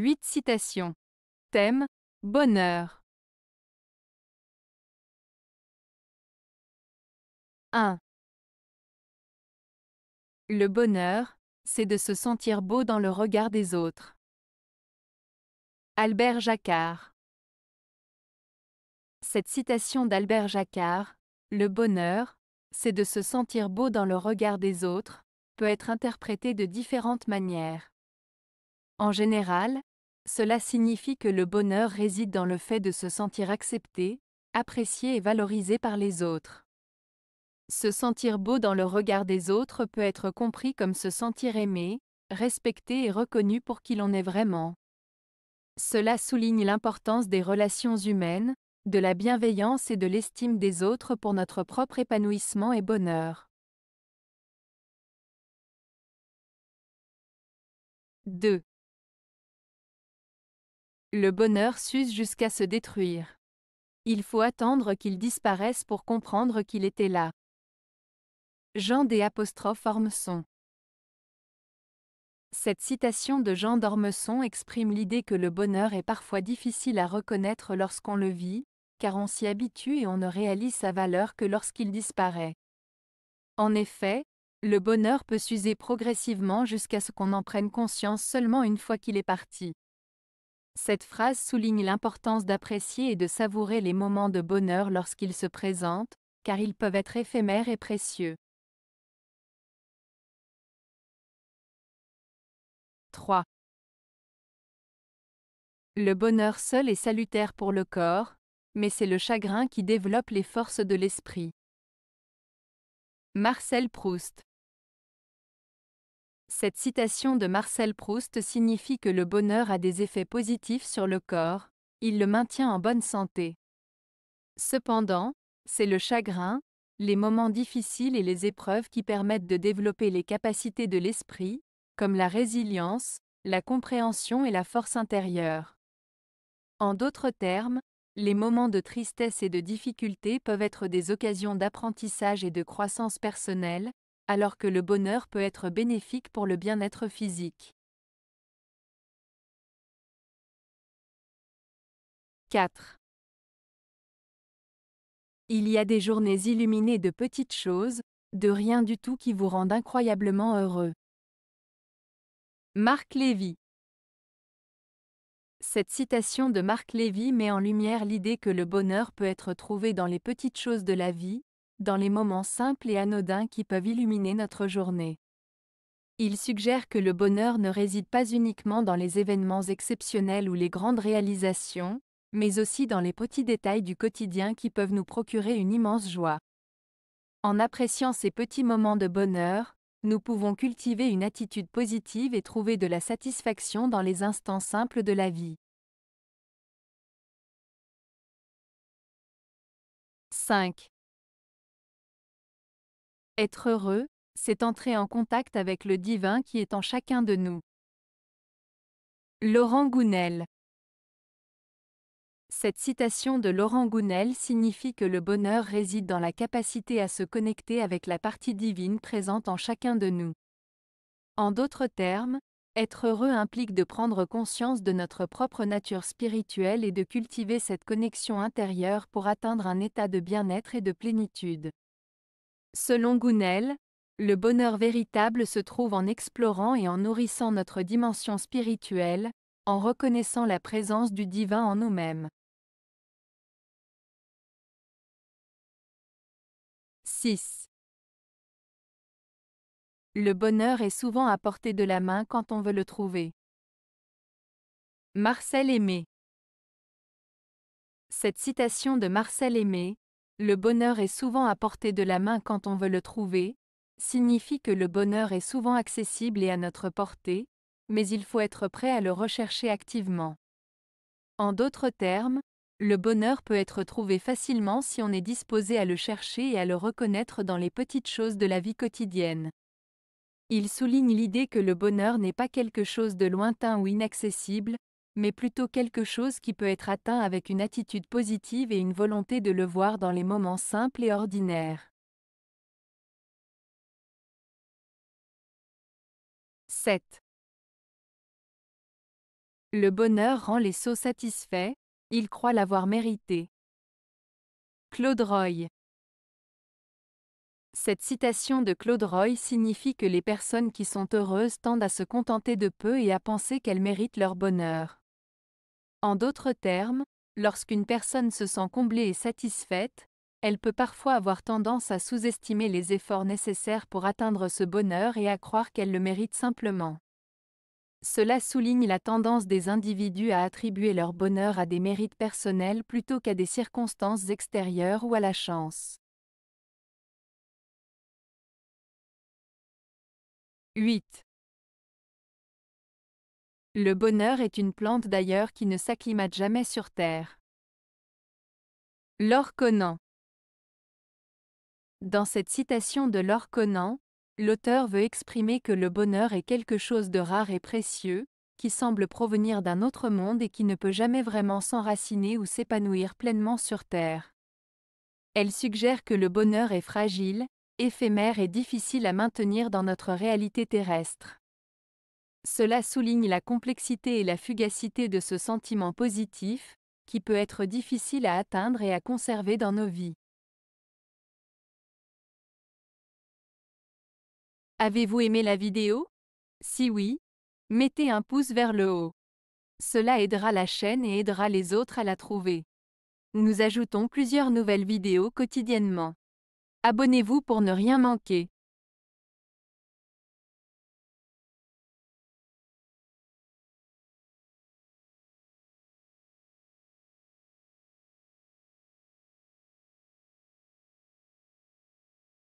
8 citations. Thème Bonheur. 1. Le bonheur, c'est de se sentir beau dans le regard des autres. Albert Jacquard. Cette citation d'Albert Jacquard, Le bonheur, c'est de se sentir beau dans le regard des autres, peut être interprétée de différentes manières. En général, cela signifie que le bonheur réside dans le fait de se sentir accepté, apprécié et valorisé par les autres. Se sentir beau dans le regard des autres peut être compris comme se sentir aimé, respecté et reconnu pour qui l'on est vraiment. Cela souligne l'importance des relations humaines, de la bienveillance et de l'estime des autres pour notre propre épanouissement et bonheur. 2. Le bonheur s'use jusqu'à se détruire. Il faut attendre qu'il disparaisse pour comprendre qu'il était là. Jean des apostrophes Cette citation de Jean d'Ormesson exprime l'idée que le bonheur est parfois difficile à reconnaître lorsqu'on le vit, car on s'y habitue et on ne réalise sa valeur que lorsqu'il disparaît. En effet, le bonheur peut s'user progressivement jusqu'à ce qu'on en prenne conscience seulement une fois qu'il est parti. Cette phrase souligne l'importance d'apprécier et de savourer les moments de bonheur lorsqu'ils se présentent, car ils peuvent être éphémères et précieux. 3. Le bonheur seul est salutaire pour le corps, mais c'est le chagrin qui développe les forces de l'esprit. Marcel Proust cette citation de Marcel Proust signifie que le bonheur a des effets positifs sur le corps, il le maintient en bonne santé. Cependant, c'est le chagrin, les moments difficiles et les épreuves qui permettent de développer les capacités de l'esprit, comme la résilience, la compréhension et la force intérieure. En d'autres termes, les moments de tristesse et de difficulté peuvent être des occasions d'apprentissage et de croissance personnelle, alors que le bonheur peut être bénéfique pour le bien-être physique. 4. Il y a des journées illuminées de petites choses, de rien du tout qui vous rendent incroyablement heureux. Marc Lévy Cette citation de Marc Lévy met en lumière l'idée que le bonheur peut être trouvé dans les petites choses de la vie, dans les moments simples et anodins qui peuvent illuminer notre journée. Il suggère que le bonheur ne réside pas uniquement dans les événements exceptionnels ou les grandes réalisations, mais aussi dans les petits détails du quotidien qui peuvent nous procurer une immense joie. En appréciant ces petits moments de bonheur, nous pouvons cultiver une attitude positive et trouver de la satisfaction dans les instants simples de la vie. 5. Être heureux, c'est entrer en contact avec le divin qui est en chacun de nous. Laurent Gounel Cette citation de Laurent Gounel signifie que le bonheur réside dans la capacité à se connecter avec la partie divine présente en chacun de nous. En d'autres termes, être heureux implique de prendre conscience de notre propre nature spirituelle et de cultiver cette connexion intérieure pour atteindre un état de bien-être et de plénitude. Selon Gounel, le bonheur véritable se trouve en explorant et en nourrissant notre dimension spirituelle, en reconnaissant la présence du divin en nous-mêmes. 6. Le bonheur est souvent à portée de la main quand on veut le trouver. Marcel Aimé Cette citation de Marcel Aimé, le bonheur est souvent à portée de la main quand on veut le trouver, signifie que le bonheur est souvent accessible et à notre portée, mais il faut être prêt à le rechercher activement. En d'autres termes, le bonheur peut être trouvé facilement si on est disposé à le chercher et à le reconnaître dans les petites choses de la vie quotidienne. Il souligne l'idée que le bonheur n'est pas quelque chose de lointain ou inaccessible, mais plutôt quelque chose qui peut être atteint avec une attitude positive et une volonté de le voir dans les moments simples et ordinaires. 7. Le bonheur rend les sots satisfaits, ils croient l'avoir mérité. Claude Roy Cette citation de Claude Roy signifie que les personnes qui sont heureuses tendent à se contenter de peu et à penser qu'elles méritent leur bonheur. En d'autres termes, lorsqu'une personne se sent comblée et satisfaite, elle peut parfois avoir tendance à sous-estimer les efforts nécessaires pour atteindre ce bonheur et à croire qu'elle le mérite simplement. Cela souligne la tendance des individus à attribuer leur bonheur à des mérites personnels plutôt qu'à des circonstances extérieures ou à la chance. 8. Le bonheur est une plante d'ailleurs qui ne s'acclimate jamais sur terre. L'or Conan Dans cette citation de l'or Conan, l'auteur veut exprimer que le bonheur est quelque chose de rare et précieux, qui semble provenir d'un autre monde et qui ne peut jamais vraiment s'enraciner ou s'épanouir pleinement sur terre. Elle suggère que le bonheur est fragile, éphémère et difficile à maintenir dans notre réalité terrestre. Cela souligne la complexité et la fugacité de ce sentiment positif, qui peut être difficile à atteindre et à conserver dans nos vies. Avez-vous aimé la vidéo Si oui, mettez un pouce vers le haut. Cela aidera la chaîne et aidera les autres à la trouver. Nous ajoutons plusieurs nouvelles vidéos quotidiennement. Abonnez-vous pour ne rien manquer.